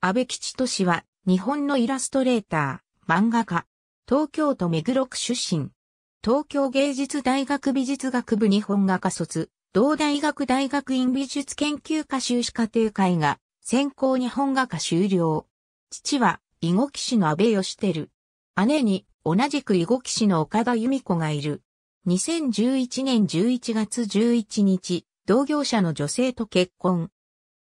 安倍吉都氏は、日本のイラストレーター、漫画家、東京都目黒区出身、東京芸術大学美術学部日本画科卒、同大学大学院美術研究科修士課程会が、専攻日本画科修了。父は、囲碁騎士の安倍義輝。姉に、同じく囲碁騎士の岡田由美子がいる。2011年11月11日、同業者の女性と結婚。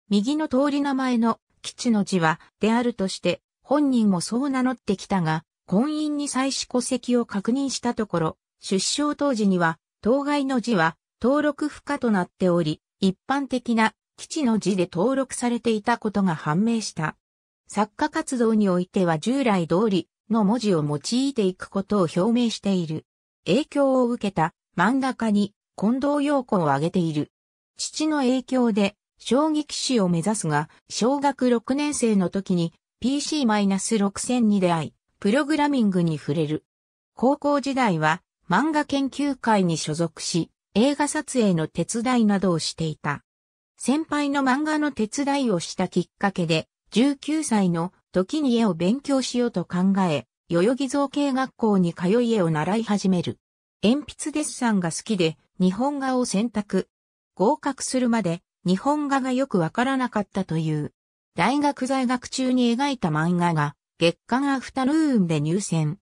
右の通り名前の吉の字は、であるとして、本人もそう名乗ってきたが、婚姻に際し戸籍を確認したところ、出生当時には、当該の字は、登録不可となっており、一般的な基地の字で登録されていたことが判明した。作家活動においては従来通りの文字を用いていくことを表明している。影響を受けた漫画家に近藤陽子を挙げている。父の影響で将棋士を目指すが、小学6年生の時に PC-6000 に出会い、プログラミングに触れる。高校時代は漫画研究会に所属し、映画撮影の手伝いなどをしていた。先輩の漫画の手伝いをしたきっかけで、19歳の時に絵を勉強しようと考え、代々木造形学校に通い絵を習い始める。鉛筆デッサンが好きで、日本画を選択。合格するまで日本画がよくわからなかったという。大学在学中に描いた漫画が月刊アフタヌーンで入選。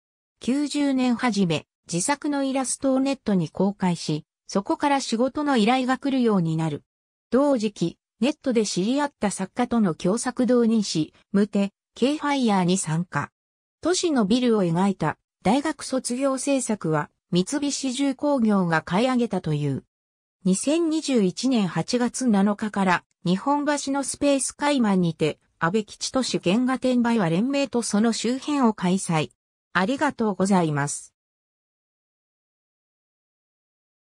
90年初め、自作のイラストをネットに公開し、そこから仕事の依頼が来るようになる。同時期、ネットで知り合った作家との共作同人誌、無手、K ファイヤーに参加。都市のビルを描いた大学卒業制作は三菱重工業が買い上げたという。2021年8月7日から日本橋のスペース海満にて、安倍基地都市原画展売は連盟とその周辺を開催。ありがとうございます。